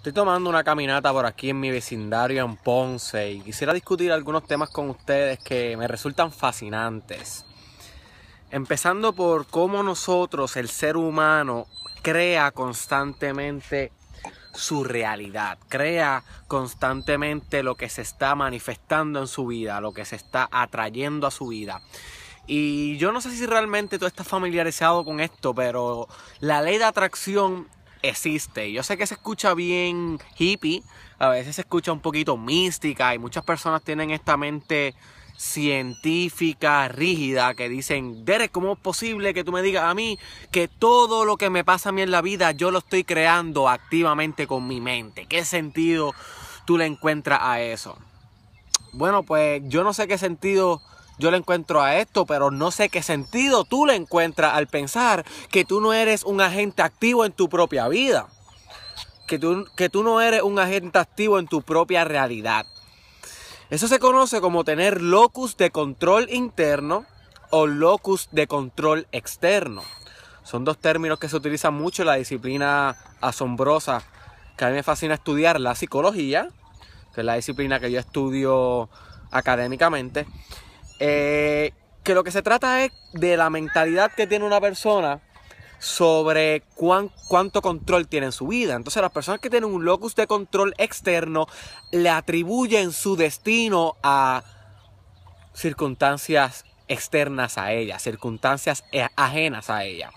Estoy tomando una caminata por aquí en mi vecindario en Ponce y quisiera discutir algunos temas con ustedes que me resultan fascinantes. Empezando por cómo nosotros, el ser humano, crea constantemente su realidad, crea constantemente lo que se está manifestando en su vida, lo que se está atrayendo a su vida. Y yo no sé si realmente tú estás familiarizado con esto, pero la ley de atracción existe. Yo sé que se escucha bien hippie, a veces se escucha un poquito mística y muchas personas tienen esta mente científica rígida que dicen, Derek, ¿cómo es posible que tú me digas a mí que todo lo que me pasa a mí en la vida yo lo estoy creando activamente con mi mente? ¿Qué sentido tú le encuentras a eso? Bueno, pues yo no sé qué sentido yo le encuentro a esto, pero no sé qué sentido tú le encuentras al pensar que tú no eres un agente activo en tu propia vida. Que tú, que tú no eres un agente activo en tu propia realidad. Eso se conoce como tener locus de control interno o locus de control externo. Son dos términos que se utilizan mucho en la disciplina asombrosa que a mí me fascina estudiar, la psicología, que es la disciplina que yo estudio académicamente. Eh, que lo que se trata es de la mentalidad que tiene una persona sobre cuán, cuánto control tiene en su vida. Entonces las personas que tienen un locus de control externo le atribuyen su destino a circunstancias externas a ella, circunstancias eh, ajenas a ella.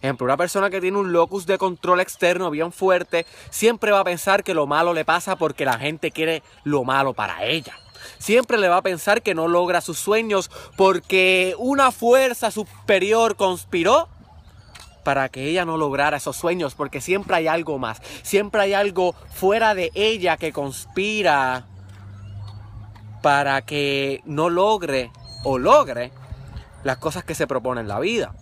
Ejemplo, una persona que tiene un locus de control externo bien fuerte siempre va a pensar que lo malo le pasa porque la gente quiere lo malo para ella siempre le va a pensar que no logra sus sueños porque una fuerza superior conspiró para que ella no lograra esos sueños, porque siempre hay algo más, siempre hay algo fuera de ella que conspira para que no logre o logre las cosas que se propone en la vida.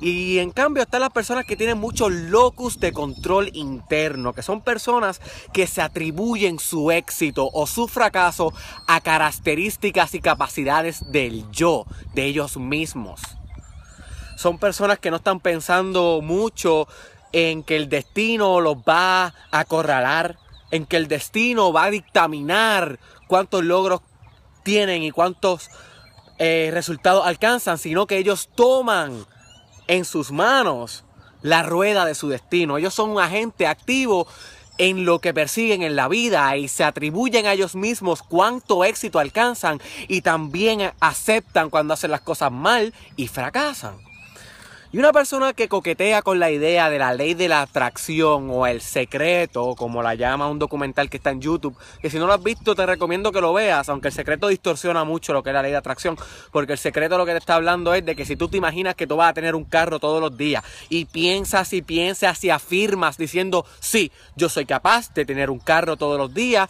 Y en cambio están las personas que tienen muchos locus de control interno, que son personas que se atribuyen su éxito o su fracaso a características y capacidades del yo, de ellos mismos. Son personas que no están pensando mucho en que el destino los va a acorralar, en que el destino va a dictaminar cuántos logros tienen y cuántos eh, resultados alcanzan, sino que ellos toman en sus manos la rueda de su destino. Ellos son un agente activo en lo que persiguen en la vida y se atribuyen a ellos mismos cuánto éxito alcanzan y también aceptan cuando hacen las cosas mal y fracasan. Y una persona que coquetea con la idea de la ley de la atracción o el secreto, como la llama un documental que está en YouTube, que si no lo has visto te recomiendo que lo veas, aunque el secreto distorsiona mucho lo que es la ley de atracción, porque el secreto lo que te está hablando es de que si tú te imaginas que tú vas a tener un carro todos los días y piensas y piensas y afirmas diciendo, sí, yo soy capaz de tener un carro todos los días,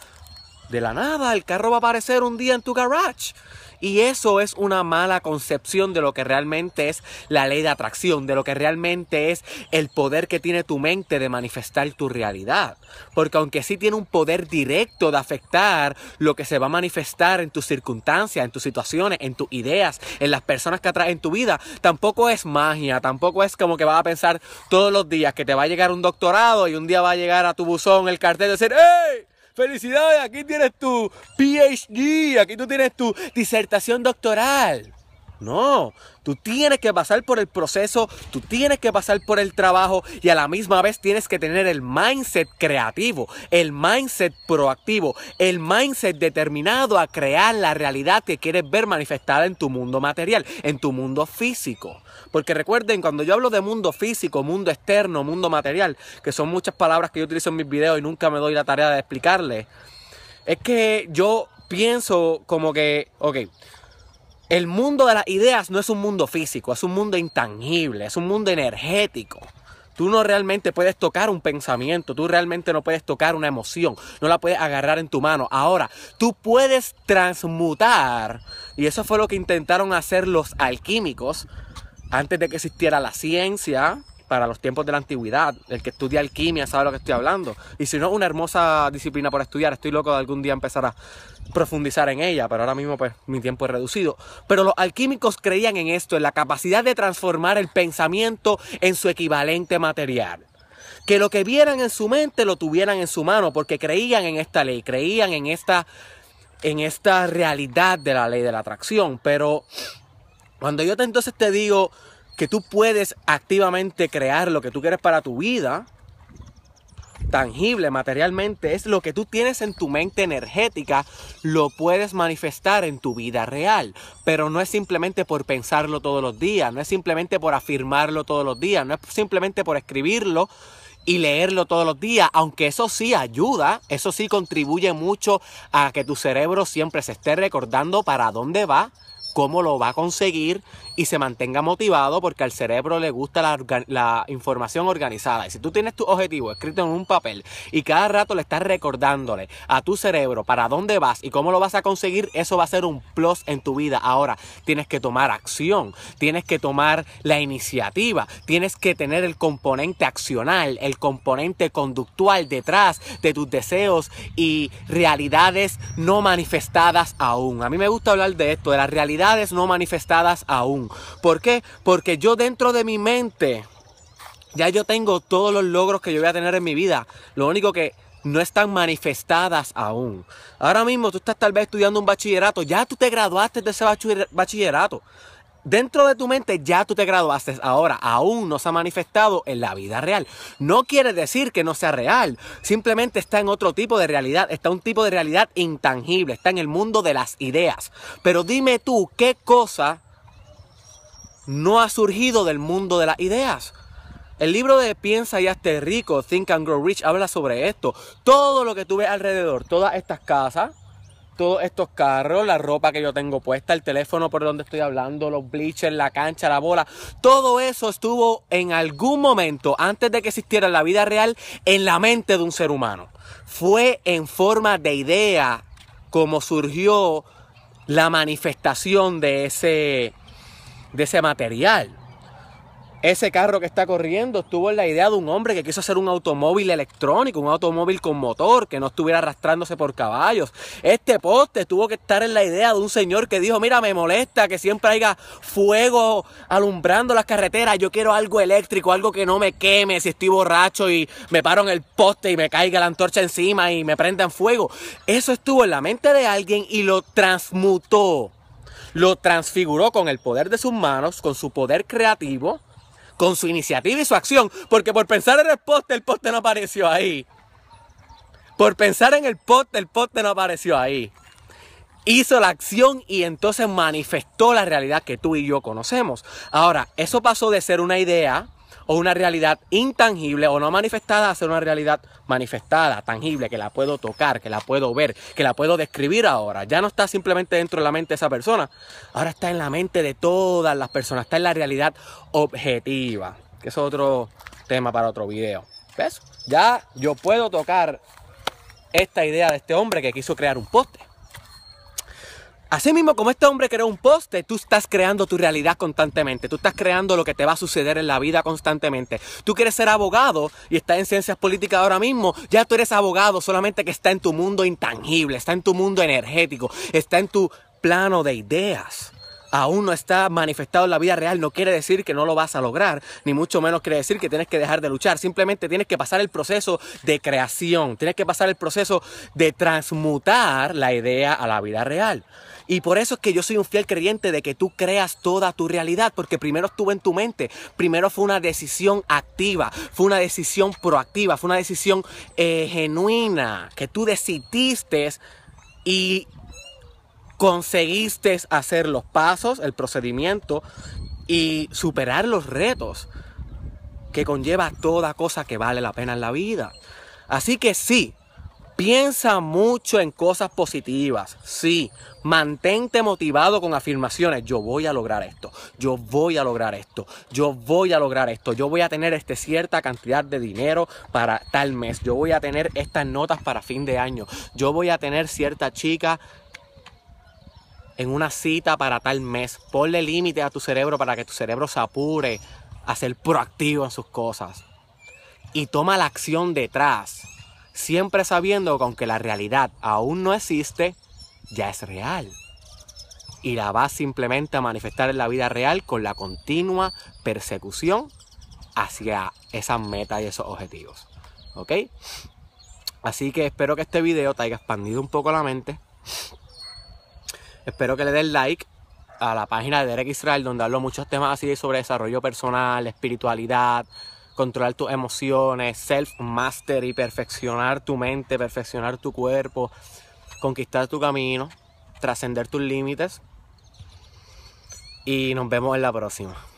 de la nada, el carro va a aparecer un día en tu garage. Y eso es una mala concepción de lo que realmente es la ley de atracción, de lo que realmente es el poder que tiene tu mente de manifestar tu realidad. Porque aunque sí tiene un poder directo de afectar lo que se va a manifestar en tus circunstancias, en tus situaciones, en tus ideas, en las personas que atraen en tu vida, tampoco es magia, tampoco es como que vas a pensar todos los días que te va a llegar un doctorado y un día va a llegar a tu buzón el cartel y decir, ¡Ey! Felicidades, aquí tienes tu PhD, aquí tú tienes tu disertación doctoral. No, tú tienes que pasar por el proceso, tú tienes que pasar por el trabajo y a la misma vez tienes que tener el mindset creativo, el mindset proactivo, el mindset determinado a crear la realidad que quieres ver manifestada en tu mundo material, en tu mundo físico. Porque recuerden, cuando yo hablo de mundo físico, mundo externo, mundo material, que son muchas palabras que yo utilizo en mis videos y nunca me doy la tarea de explicarles, es que yo pienso como que, ok, el mundo de las ideas no es un mundo físico, es un mundo intangible, es un mundo energético. Tú no realmente puedes tocar un pensamiento, tú realmente no puedes tocar una emoción, no la puedes agarrar en tu mano. Ahora, tú puedes transmutar, y eso fue lo que intentaron hacer los alquímicos antes de que existiera la ciencia, para los tiempos de la antigüedad. El que estudia alquimia sabe lo que estoy hablando. Y si no, una hermosa disciplina para estudiar. Estoy loco de algún día empezar a profundizar en ella, pero ahora mismo pues mi tiempo es reducido. Pero los alquímicos creían en esto, en la capacidad de transformar el pensamiento en su equivalente material. Que lo que vieran en su mente lo tuvieran en su mano, porque creían en esta ley, creían en esta, en esta realidad de la ley de la atracción. Pero cuando yo entonces te digo que tú puedes activamente crear lo que tú quieres para tu vida, tangible materialmente, es lo que tú tienes en tu mente energética, lo puedes manifestar en tu vida real. Pero no es simplemente por pensarlo todos los días, no es simplemente por afirmarlo todos los días, no es simplemente por escribirlo y leerlo todos los días, aunque eso sí ayuda, eso sí contribuye mucho a que tu cerebro siempre se esté recordando para dónde va, cómo lo va a conseguir y se mantenga motivado porque al cerebro le gusta la, información organizada. Y si tú tienes tu objetivo escrito en un papel y cada rato le estás recordándole a tu cerebro para dónde vas y cómo lo vas a conseguir, eso va a ser un plus en tu vida. Ahora tienes que tomar acción, tienes que tomar la iniciativa, tienes que tener el componente accional, el componente conductual detrás de tus deseos y realidades no manifestadas aún. A mí me gusta hablar de esto, de la realidad no manifestadas aún. ¿Por qué? Porque yo dentro de mi mente ya yo tengo todos los logros que yo voy a tener en mi vida. Lo único que no están manifestadas aún. Ahora mismo tú estás tal vez estudiando un bachillerato, ya tú te graduaste de ese bachillerato. Dentro de tu mente ya tú te graduaste, ahora aún no se ha manifestado en la vida real. No quiere decir que no sea real, simplemente está en otro tipo de realidad, está un tipo de realidad intangible, está en el mundo de las ideas. Pero dime tú, ¿qué cosa no ha surgido del mundo de las ideas? El libro de Piensa y hazte rico, Think and Grow Rich, habla sobre esto. Todo lo que tú ves alrededor, todas estas casas, todos estos carros, la ropa que yo tengo puesta, el teléfono por donde estoy hablando, los bleachers, la cancha, la bola, todo eso estuvo en algún momento, antes de que existiera la vida real, en la mente de un ser humano. Fue en forma de idea como surgió la manifestación de ese, de ese material. Ese carro que está corriendo estuvo en la idea de un hombre que quiso hacer un automóvil electrónico, un automóvil con motor, que no estuviera arrastrándose por caballos. Este poste tuvo que estar en la idea de un señor que dijo, mira, me molesta que siempre haya fuego alumbrando las carreteras, yo quiero algo eléctrico, algo que no me queme si estoy borracho y me paro en el poste y me caiga la antorcha encima y me prendan fuego. Eso estuvo en la mente de alguien y lo transmutó. Lo transfiguró con el poder de sus manos, con su poder creativo con su iniciativa y su acción, porque por pensar en el poste, el poste no apareció ahí. Por pensar en el poste, el poste no apareció ahí. Hizo la acción y entonces manifestó la realidad que tú y yo conocemos. Ahora, eso pasó de ser una idea o una realidad intangible o no manifestada a ser una realidad manifestada, tangible, que la puedo tocar, que la puedo ver, que la puedo describir ahora. Ya no está simplemente dentro de la mente de esa persona, ahora está en la mente de todas las personas, está en la realidad objetiva, que es otro tema para otro video. ¿Ves? Ya yo puedo tocar esta idea de este hombre que quiso crear un poste. Así mismo como este hombre creó un poste, tú estás creando tu realidad constantemente, tú estás creando lo que te va a suceder en la vida constantemente. Tú quieres ser abogado y estás en ciencias políticas ahora mismo, ya tú eres abogado, solamente que está en tu mundo intangible, está en tu mundo energético, está en tu plano de ideas. Aún no está manifestado en la vida real, no quiere decir que no lo vas a lograr, ni mucho menos quiere decir que tienes que dejar de luchar, simplemente tienes que pasar el proceso de creación, tienes que pasar el proceso de transmutar la idea a la vida real. Y por eso es que yo soy un fiel creyente de que tú creas toda tu realidad, porque primero estuvo en tu mente, primero fue una decisión activa, fue una decisión proactiva, fue una decisión eh, genuina, que tú decidiste y conseguiste hacer los pasos, el procedimiento y superar los retos que conlleva toda cosa que vale la pena en la vida. Así que sí, Piensa mucho en cosas positivas. Sí, mantente motivado con afirmaciones. Yo voy a lograr esto. Yo voy a lograr esto. Yo voy a lograr esto. Yo voy a tener este cierta cantidad de dinero para tal mes. Yo voy a tener estas notas para fin de año. Yo voy a tener cierta chica en una cita para tal mes. Ponle límite a tu cerebro para que tu cerebro se apure a ser proactivo en sus cosas. Y toma la acción detrás siempre sabiendo que aunque la realidad aún no existe, ya es real. Y la vas simplemente a manifestar en la vida real con la continua persecución hacia esas metas y esos objetivos. ¿Ok? Así que espero que este video te haya expandido un poco la mente. Espero que le des like a la página de Derek Israel, donde hablo muchos temas así sobre desarrollo personal, espiritualidad, controlar tus emociones, self-master y perfeccionar tu mente, perfeccionar tu cuerpo, conquistar tu camino, trascender tus límites. Y nos vemos en la próxima.